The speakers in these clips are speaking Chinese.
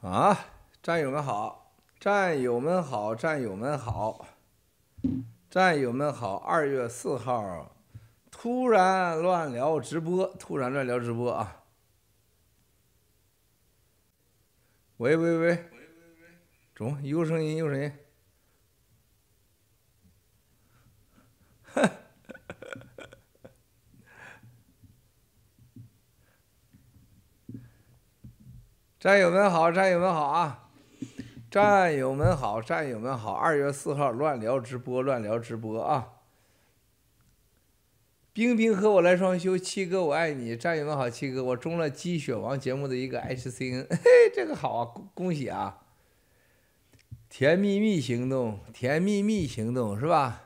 啊，战友们好，战友们好，战友们好，战友们好！二月四号，突然乱聊直播，突然乱聊直播啊！喂喂喂，中，有声音，有声音。战友们好，战友们好啊！战友们好，战友们好。二月四号，乱聊直播，乱聊直播啊！冰冰和我来双休，七哥我爱你，战友们好，七哥我中了鸡血王节目的一个 H C N，嘿，这个好啊，恭喜啊！甜蜜蜜行动，甜蜜蜜行动是吧？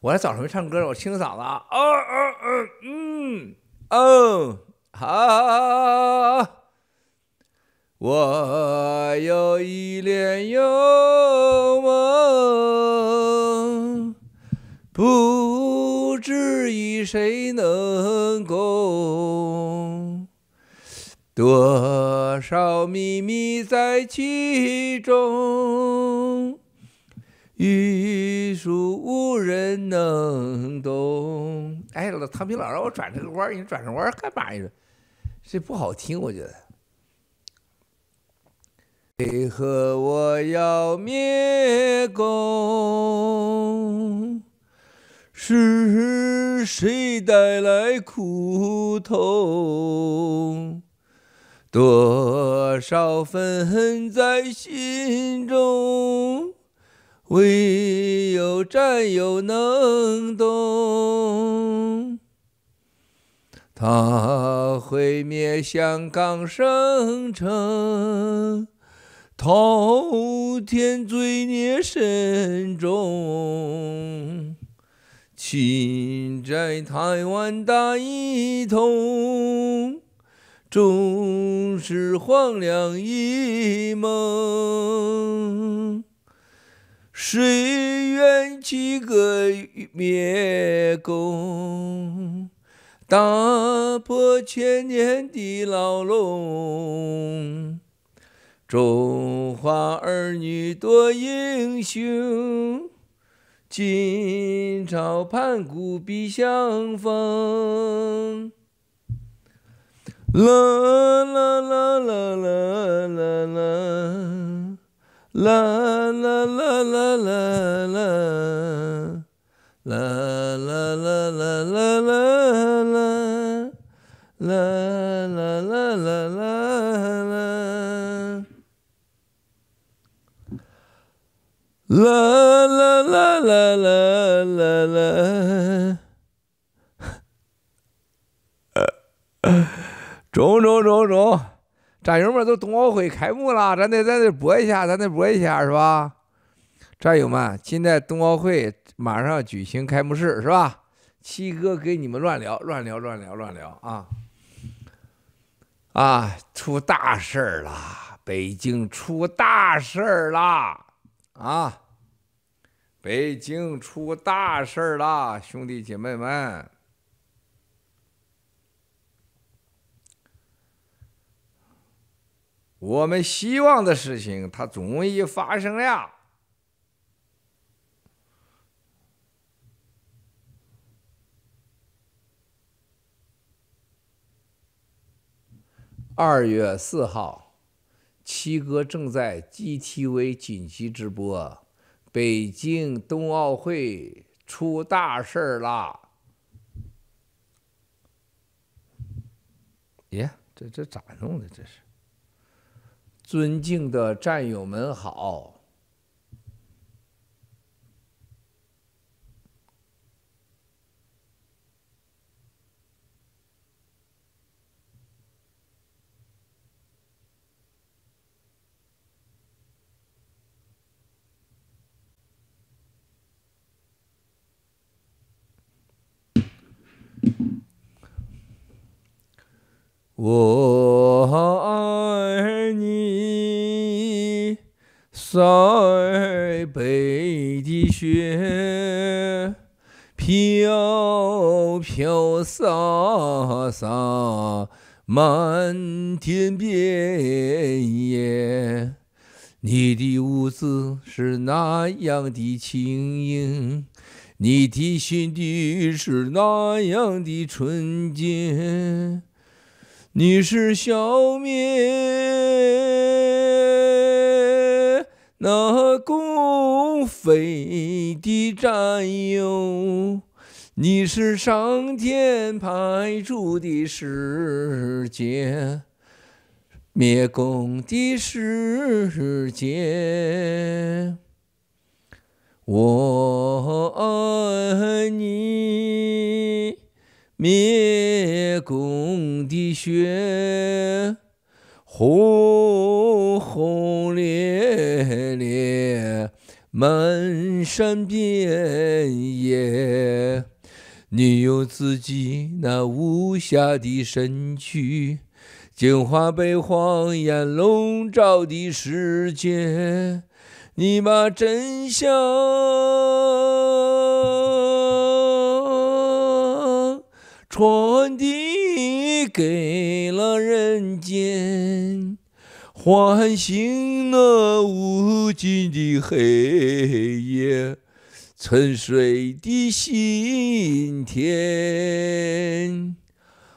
我来早上没唱歌我清嗓子，哦哦嗯嗯，嗯，好，好，好，好，好，好。我有一帘幽梦，不知与谁能共。多少秘密在其中，欲诉无人能懂。哎，老唐平老让我转这个弯你转这个弯干嘛？你说这不好听，我觉得。为何我要灭共？是谁带来苦痛？多少愤恨在心中，唯有战友能懂。他毁灭香港、生城。滔天罪孽深重，侵占台湾大一统，终是黄粱一梦。谁愿起个灭共，打破千年的牢笼？中华儿女多英雄，今朝盘古比香风。啦啦啦啦啦啦啦，啦啦啦啦啦啦啦，啦啦啦啦啦啦啦。啦啦啦啦啦啦啦！中中中中，战友们，都冬奥会开幕了，咱得咱得播一下，咱得播一下，是吧？战友们，今天冬奥会马上举行开幕式，是吧？七哥给你们乱聊，乱聊，乱聊，乱聊啊！啊，出大事儿了，北京出大事儿了！啊！北京出大事了，兄弟姐妹们！我们希望的事情，它终于发生了。二月四号。七哥正在 GTV 紧急直播，北京冬奥会出大事儿啦！耶，这这咋弄的？这是，尊敬的战友们好。我爱你，塞北的雪，飘飘洒洒，满天遍野。你的舞姿是那样的轻盈，你的心地是那样的纯洁。你是消灭那公匪的战友，你是上天派出的使节，灭共的使节，我爱你。灭工的雪，轰轰烈烈，漫山遍野。你用自己那无暇的身躯，净化被谎言笼罩的世界。你把真相。传递给了人间，唤醒了无尽的黑夜沉睡的心田。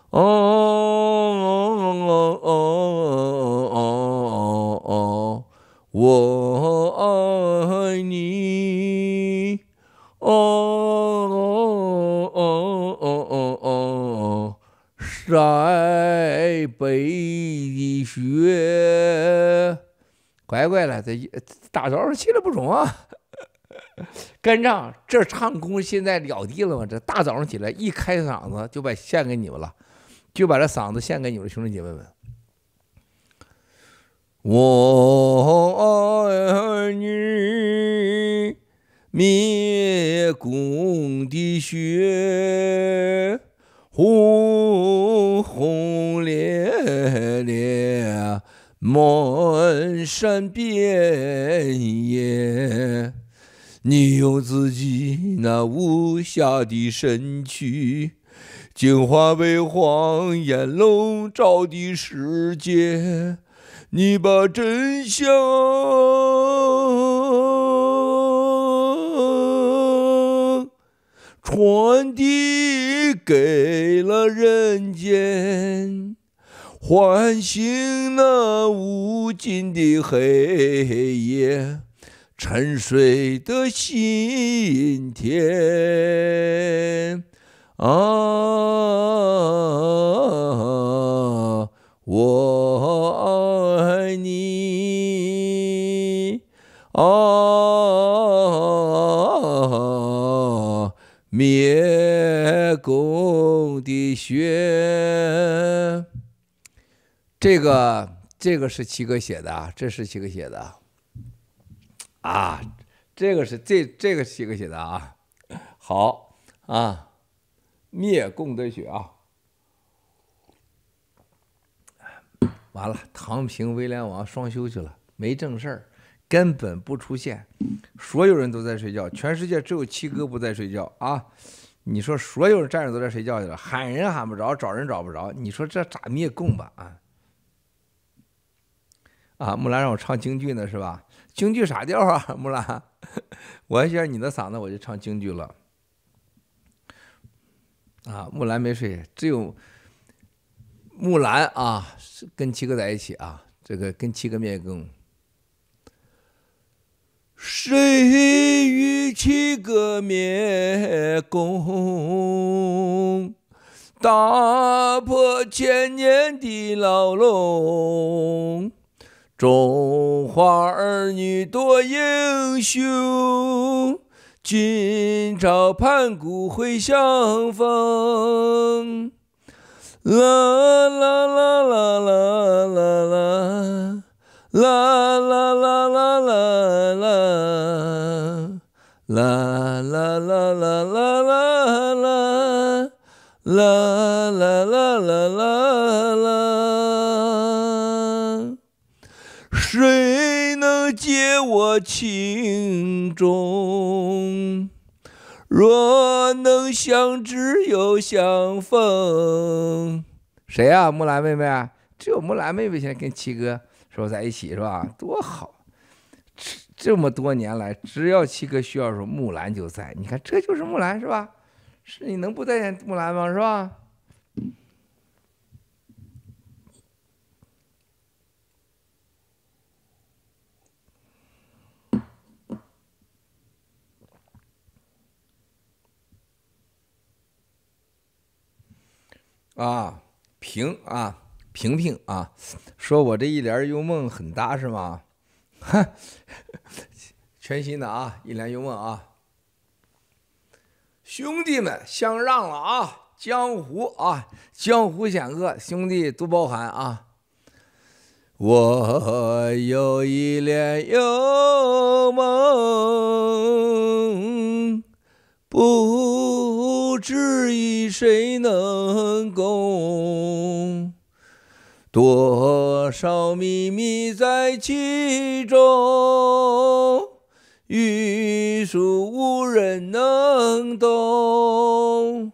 啊，我爱你，啊。在北的雪，乖乖了，这大早上起来不中啊！跟 着这唱功现在了地了吗？这大早上起来一开嗓子就把献给你们了，就把这嗓子献给你们兄弟姐妹们。我爱你，迷共的雪。轰轰烈烈，满山遍野。你用自己那无暇的身躯，净化被谎言笼罩的世界。你把真相传递。你给了人间，唤醒那无尽的黑夜沉睡的心田啊，我。狗的血，这个这个是七哥写的，这是七哥写的，啊，这个是这这个七哥写的啊，好啊，灭共的血啊，完了，唐平威廉王双休去了，没正事儿，根本不出现，所有人都在睡觉，全世界只有七哥不在睡觉啊。你说所有人站着都在睡觉去了，喊人喊不着，找人找不着，你说这咋灭共吧？啊，啊，木兰让我唱京剧呢，是吧？京剧啥调啊，木兰？我见你的嗓子，我就唱京剧了。啊，木兰没睡，只有木兰啊，跟七哥在一起啊，这个跟七哥灭工谁？七个灭功，打破千年的牢笼。中华儿女多英雄，今朝盘古会相逢。啦啦啦啦啦啦啦，啦啦啦啦啦啦。啦啦啦啦啦啦啦啦啦啦啦啦啦！谁能解我情衷？若能相知又相逢，谁呀？木兰妹妹啊！只有木兰妹妹现在跟七哥说在一起是吧？多好！这么多年来，只要七哥需要时候，木兰就在。你看，这就是木兰，是吧？是你能不待见木兰吗？是吧？啊，平啊，平平啊，说我这一帘幽梦很搭，是吗？哼，全新的啊，一脸幽梦啊，兄弟们相让了啊，江湖啊，江湖险恶，兄弟多包涵啊。我有一帘幽梦，不知与谁能共多。多少秘密在其中？欲诉无人能懂。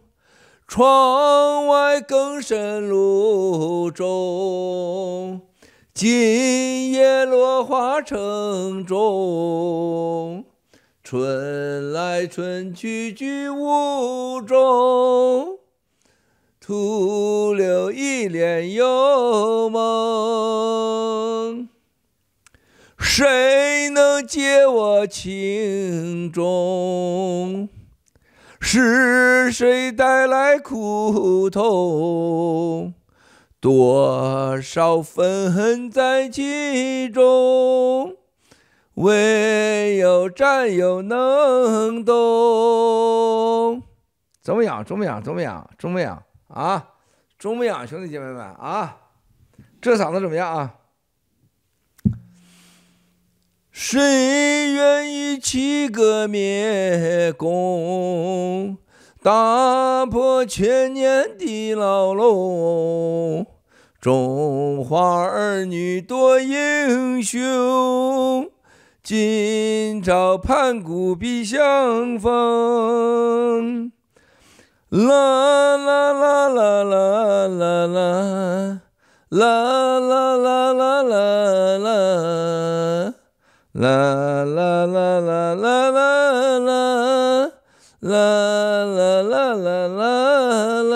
窗外更深露重，今夜落花成冢。春来春去俱无踪。徒留一帘幽梦，谁能解我情衷？是谁带来苦痛？多少愤恨在其中？唯有战友能懂。怎么样？怎么样？怎么样？怎么样？啊，中不养兄弟姐妹们啊，这嗓子怎么样啊？谁愿意起个灭共，打破千年的牢笼？中华儿女多英雄，今朝盘古必相逢。啦啦啦啦啦啦啦！啦啦啦啦啦啦！啦啦啦啦啦啦啦！啦啦啦啦啦啦！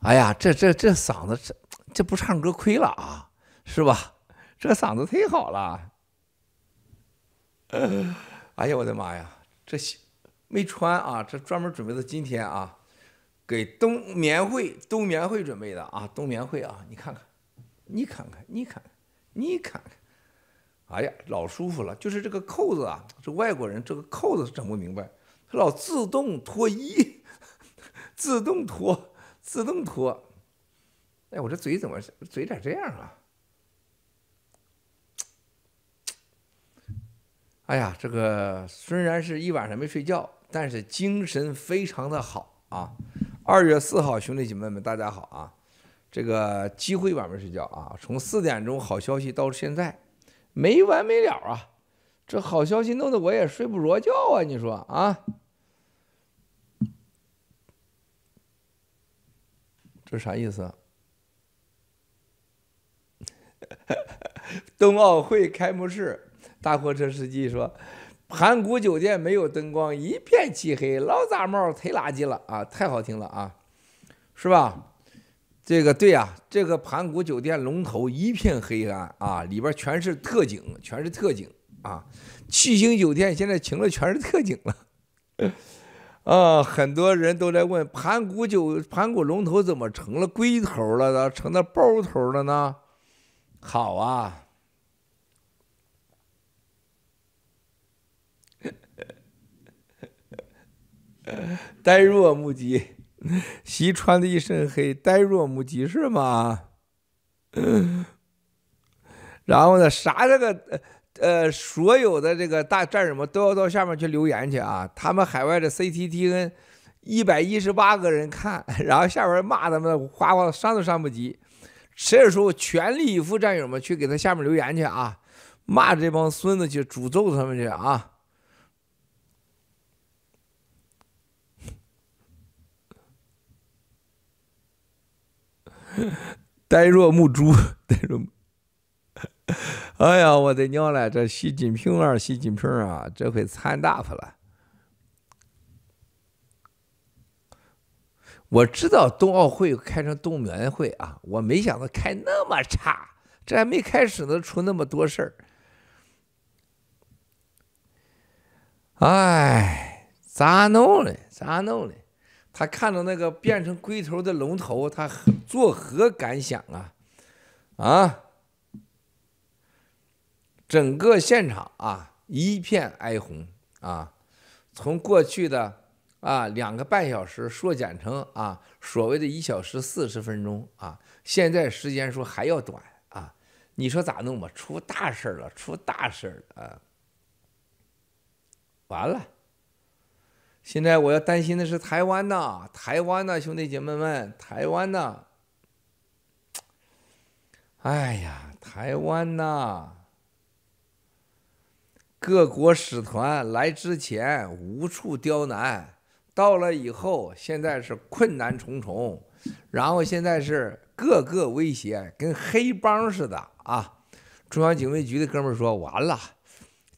哎呀，这这这嗓子，这这不唱歌亏了啊，是吧？这嗓子忒好了。哎呀，我的妈呀，这鞋没穿啊，这专门准备的今天啊，给冬眠会冬眠会准备的啊，冬眠会啊，你看看，你看看，你看看，你看看，哎呀，老舒服了，就是这个扣子啊，这外国人这个扣子整不明白，他老自动脱衣，自动脱，自动脱。哎，我这嘴怎么嘴咋这样啊？哎呀，这个虽然是一晚上没睡觉，但是精神非常的好啊！二月四号，兄弟姐妹们，大家好啊！这个机会晚没睡觉啊，从四点钟好消息到现在，没完没了啊！这好消息弄得我也睡不着觉啊！你说啊，这啥意思？冬奥会开幕式。大货车司机说：“盘古酒店没有灯光，一片漆黑。老杂毛忒垃圾了啊！太好听了啊，是吧？这个对呀，这个盘古酒店龙头一片黑暗啊，里边全是特警，全是特警啊！七星酒店现在请了全是特警了啊！很多人都在问盘古酒盘古龙头怎么成了龟头了？呢？成了包头了呢？好啊。” 呆若木鸡，西穿的一身黑，呆若木鸡是吗？然后呢，啥这个呃，所有的这个大战友们都要到下面去留言去啊！他们海外的 CTTN 一百一十八个人看，然后下边骂他们哗哗的，删都删不及。这时候全力以赴，战友们去给他下面留言去啊！骂这帮孙子去，诅咒他们去啊！呆若木猪，呆若。哎呀，我的娘嘞！这习近平啊，习近平啊，这回惨大发了。我知道冬奥会开成动眠会啊，我没想到开那么差，这还没开始呢，出那么多事儿。哎，咋弄嘞？咋弄嘞？他看到那个变成龟头的龙头，他作何感想啊？啊！整个现场啊，一片哀鸿啊。从过去的啊两个半小时缩减成啊所谓的一小时四十分钟啊，现在时间说还要短啊。你说咋弄吧？出大事了，出大事了啊！完了。现在我要担心的是台湾呐，台湾呐，兄弟姐妹们，台湾呐，哎呀，台湾呐，各国使团来之前无处刁难，到了以后现在是困难重重，然后现在是各个威胁跟黑帮似的啊！中央警卫局的哥们儿说完了。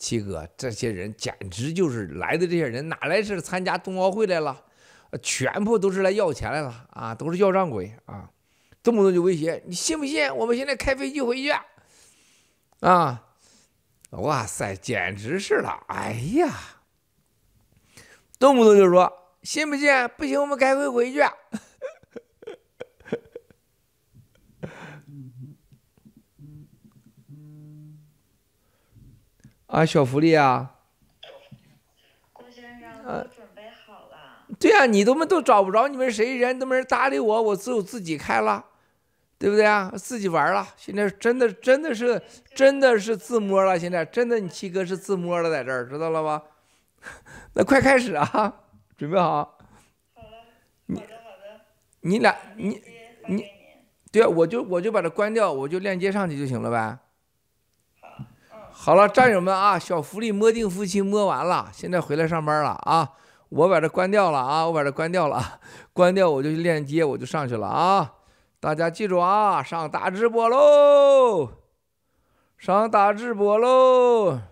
七哥，这些人简直就是来的这些人哪来是参加冬奥会来了，全部都是来要钱来了啊，都是要账鬼啊，动不动就威胁你信不信？我们现在开飞机回去啊！哇塞，简直是了！哎呀，动不动就说信不信？不行，我们开飞机回去。啊，小福利啊！郭先生准备好了。对呀，你都没都找不着你们谁人，都没人搭理我，我只有自己开了，对不对啊？自己玩了，现在真的真的是真的是自摸了，现在真的你七哥是自摸了，在这儿知道了吧？那快开始啊！准备好。好的。好好的。你俩你你对啊，我就我就把它关掉，我就链接上去就行了呗。好了，战友们啊，小福利摸定，夫妻摸完了，现在回来上班了啊！我把这关掉了啊，我把这关掉了，关掉我就去链接，我就上去了啊！大家记住啊，上大直播喽，上大直播喽！